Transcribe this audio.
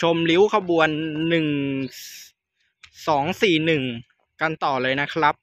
ชมริ้วขบวนหนึ่งสองสี่หนึ่งกันต่อเลยนะครับ